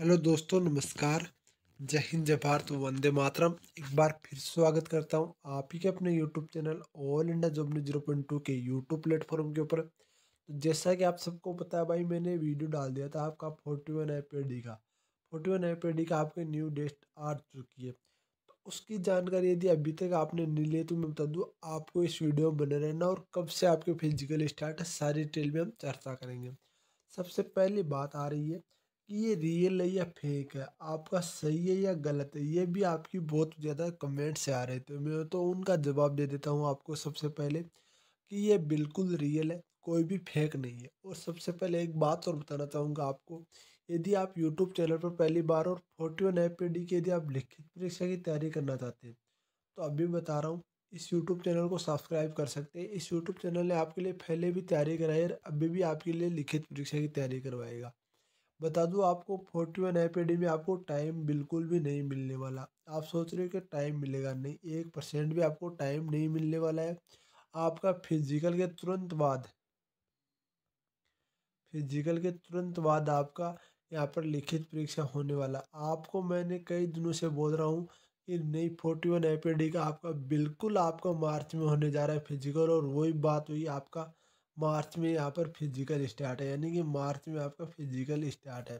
Hello दोस्तों नमस्कार जय हिंद जय भारत वंदे मातरम एक बार फिर स्वागत करता हूं आप ही के अपने YouTube channel all India job news zero point two के यूट्यूब प्लेटफॉर्म के ऊपर तो जैसा कि आप सबको पता है भाई मैंने वीडियो डाल दिया था आपका forty one I P D का forty one I P D का आपकी न्यू डेट आ चुकी है तो उसकी जानकारी यदि अभी तक आपने नहीं ली तो मैं बता दूँ आपको इस वीडियो में बने रहना और कब से आपके फिजिकल स्टार्ट सारी डिटेल में हम चर्चा करेंगे सबसे पहली बात आ रही है कि ये रियल है या फेक है आपका सही है या गलत है ये भी आपकी बहुत ज़्यादा कमेंट्स से आ रहे थे मैं तो उनका जवाब दे देता हूँ आपको सबसे पहले कि ये बिल्कुल रियल है कोई भी फेक नहीं है और सबसे पहले एक बात और बताना चाहूँगा आपको यदि आप यूट्यूब चैनल पर पहली बार और फोर्टी वन एफ की यदि आप लिखित परीक्षा की तैयारी करना चाहते हैं तो अभी बता रहा हूँ इस यूट्यूब चैनल को सब्सक्राइब कर सकते हैं इस यूट्यूब चैनल ने आपके लिए पहले भी तैयारी कराई और अभी भी आपके लिए लिखित परीक्षा की तैयारी करवाएगा बता दूँ आपको फोर्टी वन आईपीडी में आपको टाइम बिल्कुल भी नहीं मिलने वाला आप सोच रहे हो कि टाइम मिलेगा नहीं एक परसेंट भी आपको टाइम नहीं मिलने वाला है आपका फिजिकल के तुरंत बाद फिजिकल के तुरंत बाद आपका यहाँ पर लिखित परीक्षा होने वाला आपको मैंने कई दिनों से बोल रहा हूँ कि नई फोर्टी वन का आपका बिल्कुल आपका मार्च में होने जा रहा है फिजिकल और वही बात हुई आपका मार्च में यहाँ पर फिजिकल स्टार्ट है यानी कि मार्च में आपका फिजिकल स्टार्ट है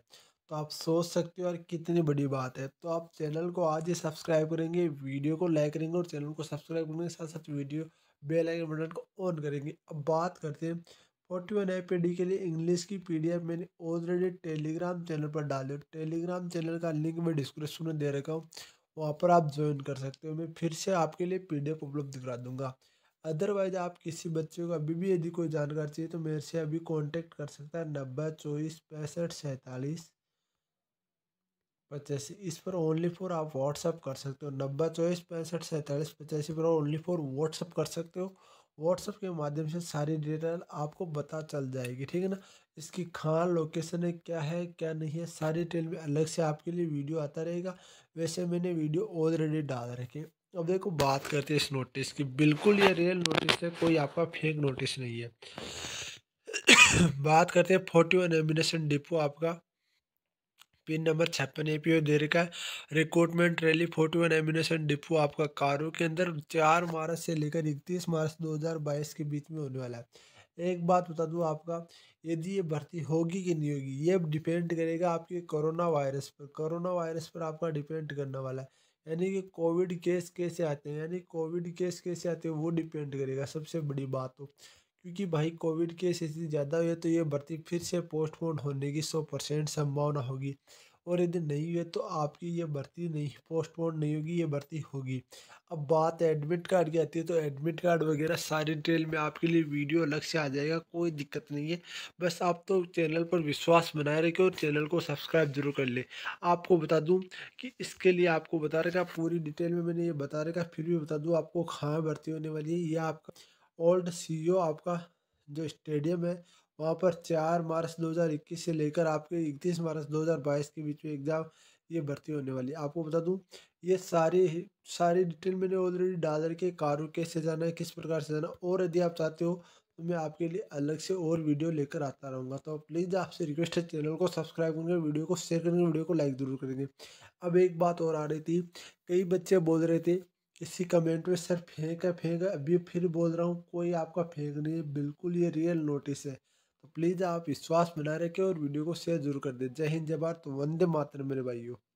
तो आप सोच सकते हो यार कितनी बड़ी बात है तो आप चैनल को आज ही सब्सक्राइब करेंगे वीडियो को लाइक करेंगे और चैनल को सब्सक्राइब करने के साथ साथ वीडियो बेल आइकन बटन को ऑन करेंगे अब बात करते हैं फोर्टी वन आई पी के लिए इंग्लिश की पी मैंने ऑलरेडी टेलीग्राम चैनल पर डाली और टेलीग्राम चैनल का लिंक मैं डिस्क्रिप्शन में दे रखा हूँ वहाँ पर आप ज्वाइन कर सकते हो मैं फिर से आपके लिए पी उपलब्ध करा दूँगा अदरवाइज आप किसी बच्चे को अभी भी यदि कोई जानकारी चाहिए तो मेरे से अभी कांटेक्ट कर सकता है नब्बे चौबीस पैंसठ सैंतालीस पचासी इस पर ओनली फॉर आप व्हाट्सअप कर सकते हो नब्बे चौबीस पैंसठ सैंतालीस पचासी पर ओनली फॉर व्हाट्सअप कर सकते हो व्हाट्सअप के माध्यम से सारी डिटेल आपको पता चल जाएगी ठीक है ना इसकी खान लोकेशन है क्या है क्या नहीं है सारी डिटेल में अलग से आपके लिए वीडियो आता रहेगा वैसे मैंने वीडियो ऑलरेडी डाल रखे अब देखो बात करते हैं इस नोटिस की बिल्कुल ये रियल नोटिस है कोई आपका फेक नोटिस नहीं है बात करते हैं फोर्टी वन एमिनेशन डिपो आपका पिन नंबर छप्पन ए पी ओ दे रखा है recruitment rally forty one ammunition depot आपका कारो के अंदर चार मार्च से लेकर इकतीस मार्च दो हज़ार बाईस के बीच में होने वाला है एक बात बता दूँ आपका यदि ये भर्ती होगी कि नहीं होगी ये डिपेंड करेगा आपके कोरोना वायरस पर कोरोना वायरस पर आपका डिपेंड करने वाला है यानी कि कोविड केस कैसे आते हैं यानी कोविड केस कैसे आते हैं वो डिपेंड करेगा सबसे बड़ी बात हो तो। क्योंकि भाई कोविड केस इतनी ज़्यादा हुए तो ये भर्ती फिर से पोस्टपोन होने की सौ परसेंट संभावना होगी और यदि नहीं हुए तो आपकी ये भर्ती नहीं पोस्टपोन नहीं होगी ये भर्ती होगी अब बात एडमिट कार्ड की आती है तो एडमिट कार्ड वगैरह सारी डिटेल में आपके लिए वीडियो अलग से आ जाएगा कोई दिक्कत नहीं है बस आप तो चैनल पर विश्वास बनाए रखें और चैनल को सब्सक्राइब जरूर कर लें आपको बता दूँ कि इसके लिए आपको बता रखा पूरी डिटेल में मैंने ये बता रखा फिर भी बता दूँ आपको कहाँ भर्ती होने वाली है यह आपका ओल्ड सी e आपका जो स्टेडियम है वहाँ पर चार मार्च 2021 से लेकर आपके इकतीस मार्च 2022 के बीच में एग्ज़ाम ये भर्ती होने वाली है आपको बता दूँ ये सारी सारी डिटेल मैंने ऑलरेडी डाल रखी कारों कैसे जाना है किस प्रकार से जाना और यदि आप चाहते हो तो मैं आपके लिए अलग से और वीडियो लेकर आता रहूँगा तो प्लीज़ आपसे रिक्वेस्ट है चैनल को सब्सक्राइब करेंगे वीडियो को शेयर करेंगे वीडियो को लाइक ज़रूर करेंगे अब एक बात और आ रही थी कई बच्चे बोल रहे थे इसी कमेंट में सर फेंका फेंका अभी फिर बोल रहा हूँ कोई आपका फेंक नहीं है बिल्कुल ये रियल नोटिस है तो प्लीज़ आप विश्वास बना रखें और वीडियो को शेयर जरूर कर दें जय हिंद जय भारत वंदे मातर मेरे भाइयों